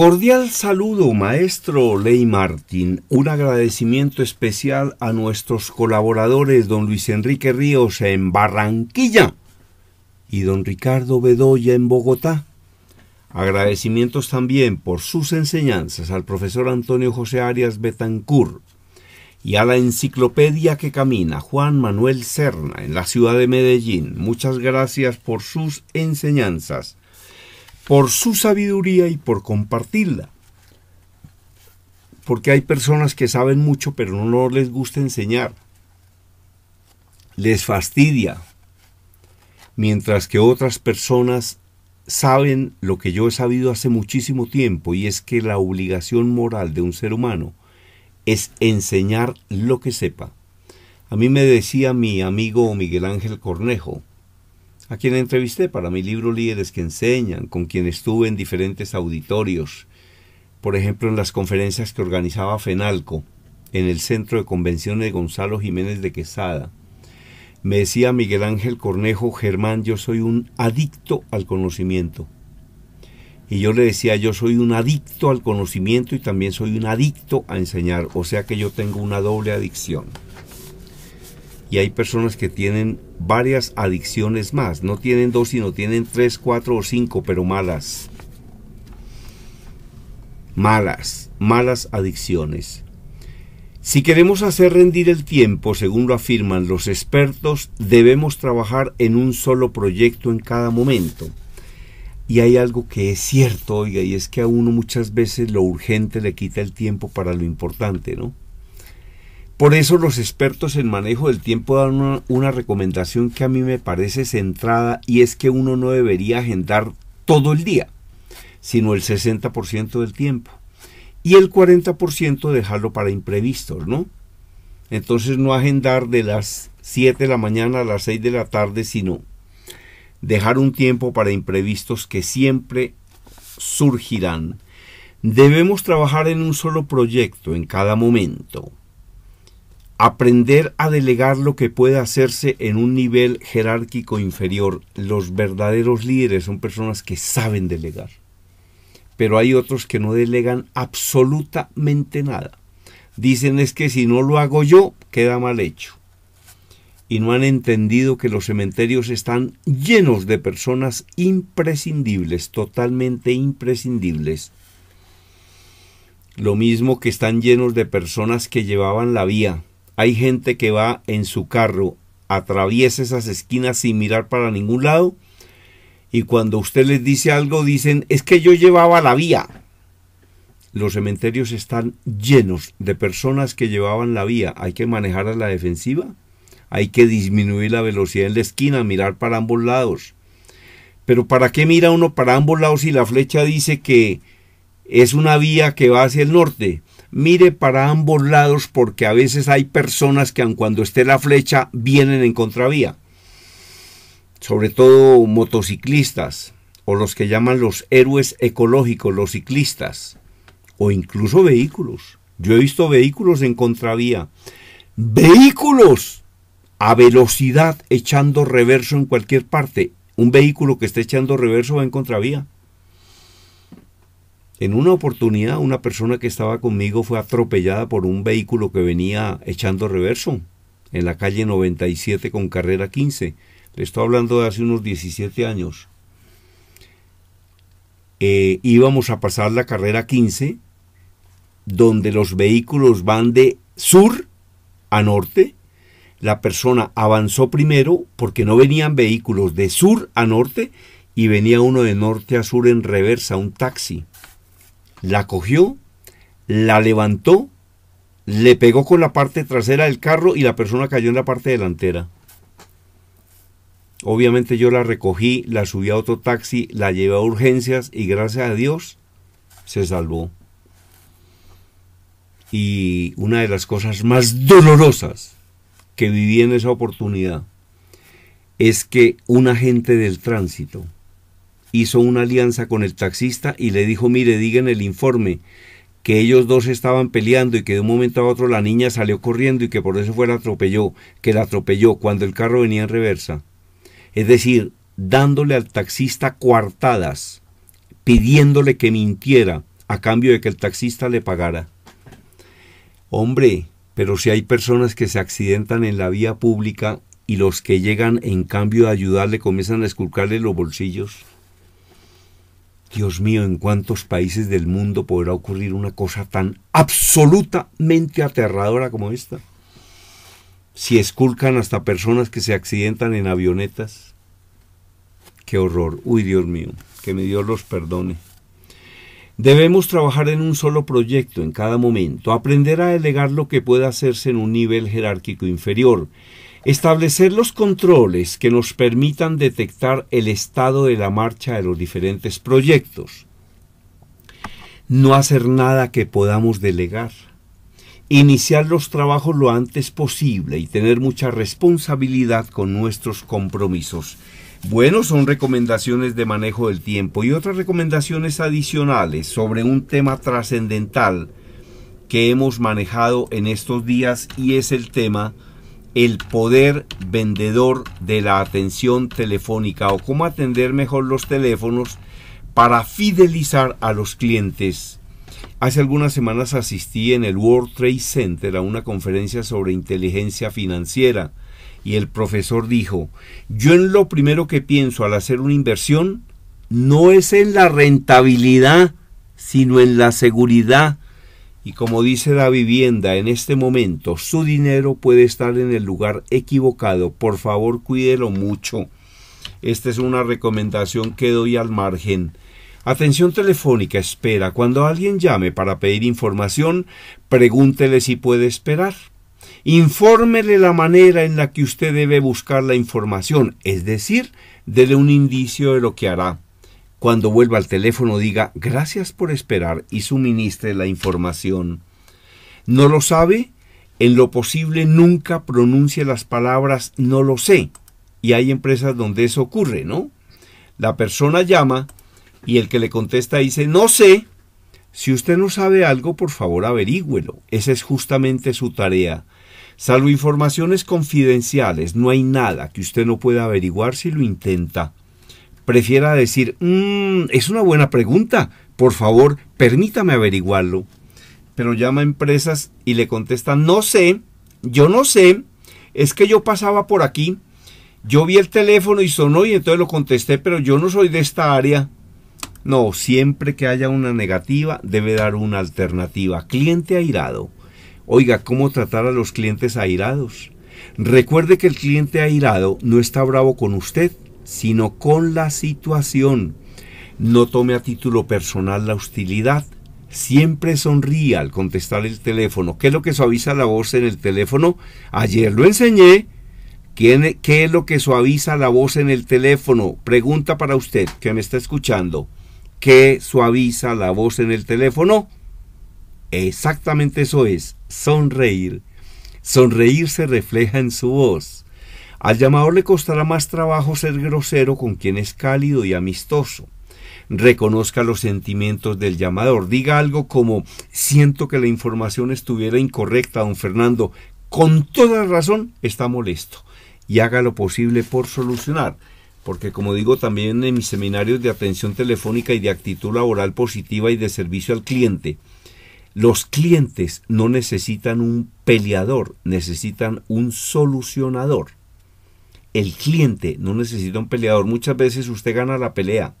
Cordial saludo, maestro Ley Martín. Un agradecimiento especial a nuestros colaboradores, don Luis Enrique Ríos en Barranquilla y don Ricardo Bedoya en Bogotá. Agradecimientos también por sus enseñanzas al profesor Antonio José Arias Betancur y a la enciclopedia que camina Juan Manuel Serna en la ciudad de Medellín. Muchas gracias por sus enseñanzas por su sabiduría y por compartirla. Porque hay personas que saben mucho pero no les gusta enseñar. Les fastidia. Mientras que otras personas saben lo que yo he sabido hace muchísimo tiempo y es que la obligación moral de un ser humano es enseñar lo que sepa. A mí me decía mi amigo Miguel Ángel Cornejo, a quien entrevisté para mi libro Líderes que Enseñan, con quien estuve en diferentes auditorios, por ejemplo en las conferencias que organizaba FENALCO, en el Centro de Convenciones de Gonzalo Jiménez de Quesada. Me decía Miguel Ángel Cornejo, Germán, yo soy un adicto al conocimiento. Y yo le decía, yo soy un adicto al conocimiento y también soy un adicto a enseñar, o sea que yo tengo una doble adicción y hay personas que tienen varias adicciones más. No tienen dos, sino tienen tres, cuatro o cinco, pero malas. Malas, malas adicciones. Si queremos hacer rendir el tiempo, según lo afirman los expertos, debemos trabajar en un solo proyecto en cada momento. Y hay algo que es cierto, oiga, y es que a uno muchas veces lo urgente le quita el tiempo para lo importante, ¿no? Por eso los expertos en manejo del tiempo dan una, recomendación que a mí me parece centrada y es que uno no debería agendar todo el día, sino el 60% del tiempo y el 40% dejarlo para imprevistos, ¿no? Entonces no agendar de las 7 de la mañana a las 6 de la tarde, sino dejar un tiempo para imprevistos que siempre surgirán. Debemos trabajar en un solo proyecto en cada momento Aprender a delegar lo que puede hacerse en un nivel jerárquico inferior. Los verdaderos líderes son personas que saben delegar. Pero hay otros que no delegan absolutamente nada. Dicen es que si no lo hago yo, queda mal hecho. Y no han entendido que los cementerios están llenos de personas imprescindibles, totalmente imprescindibles. Lo mismo que están llenos de personas que llevaban la vía, hay gente que va en su carro, atraviesa esas esquinas sin mirar para ningún lado y cuando usted les dice algo dicen, es que yo llevaba la vía. Los cementerios están llenos de personas que llevaban la vía. Hay que manejar a la defensiva, hay que disminuir la velocidad en la esquina, mirar para ambos lados. Pero ¿para qué mira uno para ambos lados si la flecha dice que es una vía que va hacia el norte? mire para ambos lados porque a veces hay personas que aun cuando esté la flecha vienen en contravía. Sobre todo motociclistas o los que llaman los héroes ecológicos, los ciclistas o incluso vehículos. Yo he visto vehículos en contravía. Vehículos a velocidad echando reverso en cualquier parte. Un vehículo que esté echando reverso va en contravía. En una oportunidad, una persona que estaba conmigo fue atropellada por un vehículo que venía echando reverso en la calle 97 con carrera 15. Le estoy hablando de hace unos 17 años. Eh, íbamos a pasar la carrera 15, donde los vehículos van de sur a norte. La persona avanzó primero porque no venían vehículos de sur a norte y venía uno de norte a sur en reversa, un taxi la cogió, la levantó, le pegó con la parte trasera del carro y la persona cayó en la parte delantera. Obviamente yo la recogí, la subí a otro taxi, la llevé a urgencias y gracias a Dios se salvó. Y una de las cosas más dolorosas que viví en esa oportunidad es que un agente del tránsito hizo una alianza con el taxista y le dijo, mire, digan en el informe que ellos dos estaban peleando y que de un momento a otro la niña salió corriendo y que por eso fue la atropelló, que la atropelló cuando el carro venía en reversa. Es decir, dándole al taxista coartadas, pidiéndole que mintiera a cambio de que el taxista le pagara. Hombre, pero si hay personas que se accidentan en la vía pública y los que llegan en cambio de ayudarle comienzan a esculcarle los bolsillos. Dios mío, ¿en cuántos países del mundo podrá ocurrir una cosa tan absolutamente aterradora como esta? Si esculcan hasta personas que se accidentan en avionetas. Qué horror. Uy, Dios mío, que mi Dios los perdone. Debemos trabajar en un solo proyecto en cada momento, aprender a delegar lo que pueda hacerse en un nivel jerárquico inferior, Establecer los controles que nos permitan detectar el estado de la marcha de los diferentes proyectos. No hacer nada que podamos delegar. Iniciar los trabajos lo antes posible y tener mucha responsabilidad con nuestros compromisos. Bueno, son recomendaciones de manejo del tiempo y otras recomendaciones adicionales sobre un tema trascendental que hemos manejado en estos días y es el tema el poder vendedor de la atención telefónica o cómo atender mejor los teléfonos para fidelizar a los clientes. Hace algunas semanas asistí en el World Trade Center a una conferencia sobre inteligencia financiera y el profesor dijo, yo en lo primero que pienso al hacer una inversión no es en la rentabilidad, sino en la seguridad y como dice la vivienda en este momento, su dinero puede estar en el lugar equivocado. Por favor, cuídelo mucho. Esta es una recomendación que doy al margen. Atención telefónica, espera. Cuando alguien llame para pedir información, pregúntele si puede esperar. Infórmele la manera en la que usted debe buscar la información, es decir, dele un indicio de lo que hará cuando vuelva al teléfono diga gracias por esperar y suministre la información. ¿No lo sabe? En lo posible nunca pronuncie las palabras no lo sé. Y hay empresas donde eso ocurre, ¿no? La persona llama y el que le contesta dice no sé. Si usted no sabe algo, por favor averígüelo. Esa es justamente su tarea. Salvo informaciones confidenciales, no hay nada que usted no pueda averiguar si lo intenta prefiera decir, mm, es una buena pregunta, por favor, permítame averiguarlo. Pero llama a empresas y le contesta, no sé, yo no sé, es que yo pasaba por aquí, yo vi el teléfono y sonó y entonces lo contesté, pero yo no soy de esta área. No, siempre que haya una negativa debe dar una alternativa. Cliente airado. Oiga, ¿cómo tratar a los clientes airados? Recuerde que el cliente airado no está bravo con usted, sino con la situación. No tome a título personal la hostilidad. Siempre sonríe al contestar el teléfono. ¿Qué es lo que suaviza la voz en el teléfono? Ayer lo enseñé. E-, qué es lo que suaviza la voz en el teléfono? Pregunta para usted que me está escuchando. ¿Qué suaviza la voz en el teléfono? Exactamente eso es, sonreír. Sonreír se refleja en su voz. Al llamador le costará más trabajo ser grosero con quien es cálido y amistoso. Reconozca los sentimientos del llamador. Diga algo como siento que la información estuviera incorrecta, don Fernando. Con toda razón está molesto. Y haga lo posible por solucionar porque como digo también en mis seminarios de atención telefónica y de actitud laboral positiva y de servicio al cliente, los clientes no necesitan un peleador, necesitan un solucionador el cliente, no necesita un peleador. Muchas veces usted gana la pelea,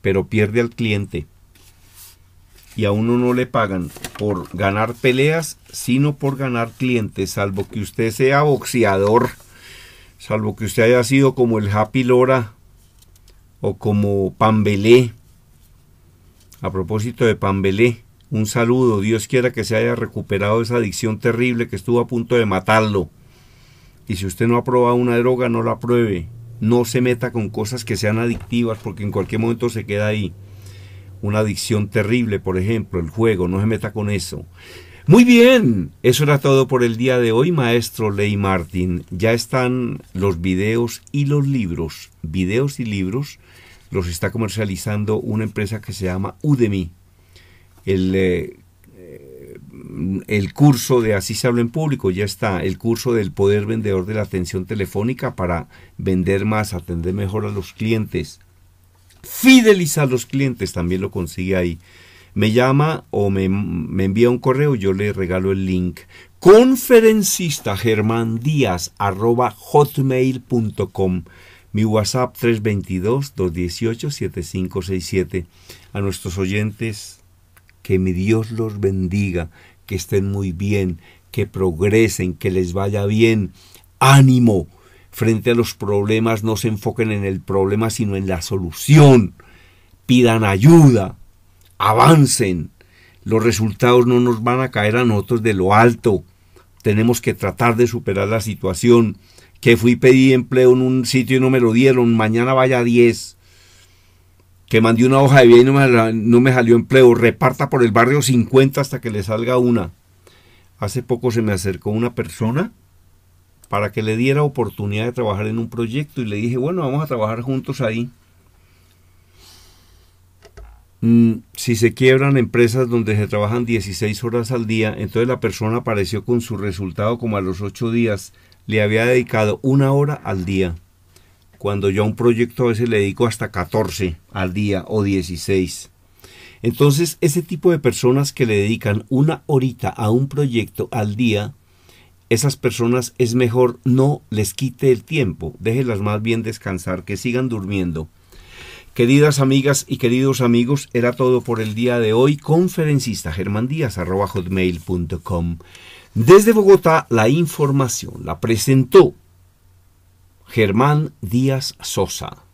pero pierde al cliente. Y a uno no le pagan por ganar peleas, sino por ganar clientes, salvo que usted sea boxeador, salvo que usted haya sido como el Happy Lora o como Pambelé. A propósito de Pambelé, un saludo, Dios quiera que se haya recuperado esa adicción terrible que estuvo a punto de matarlo y si usted no ha probado una droga, no la apruebe. No se meta con cosas que sean adictivas porque en cualquier momento se queda ahí. Una adicción terrible, por ejemplo, el juego, no se meta con eso. Muy bien, eso era todo por el día de hoy, maestro Ley martín Ya están los videos y los libros. Videos y libros los está comercializando una empresa que se llama Udemy. El eh, el curso de Así se habla en público, ya está, el curso del poder vendedor de la atención telefónica para vender más, atender mejor a los clientes, fidelizar a los clientes, también lo consigue ahí. Me llama o me, envía un correo, yo le regalo el link. Conferencista Germán Díaz, hotmail.com. Mi WhatsApp 322-218-7567. A nuestros oyentes que mi Dios los bendiga, que estén muy bien, que progresen, que les vaya bien. Ánimo. Frente a los problemas no se enfoquen en el problema, sino en la solución. Pidan ayuda. Avancen. Los resultados no nos van a caer a nosotros de lo alto. Tenemos que tratar de superar la situación. Que fui pedí empleo en un sitio y no me lo dieron. Mañana vaya a 10 que mandé una hoja de vida y no me, salió empleo, reparta por el barrio 50 hasta que le salga una. Hace poco se me acercó una persona para que le diera oportunidad de trabajar en un proyecto y le dije, bueno, vamos a trabajar juntos ahí. Mm, si se quiebran empresas donde se trabajan 16 horas al día, entonces la persona apareció con su resultado como a los 8 días, le había dedicado una hora al día cuando yo a un proyecto a veces le dedico hasta 14 al día o 16. Entonces, ese tipo de personas que le dedican una horita a un proyecto al día, esas personas es mejor no les quite el tiempo, déjelas más bien descansar, que sigan durmiendo. Queridas amigas y queridos amigos, era todo por el día de hoy. Conferencista Germán Díaz, hotmail.com. Desde Bogotá, la información la presentó Germán Díaz Sosa.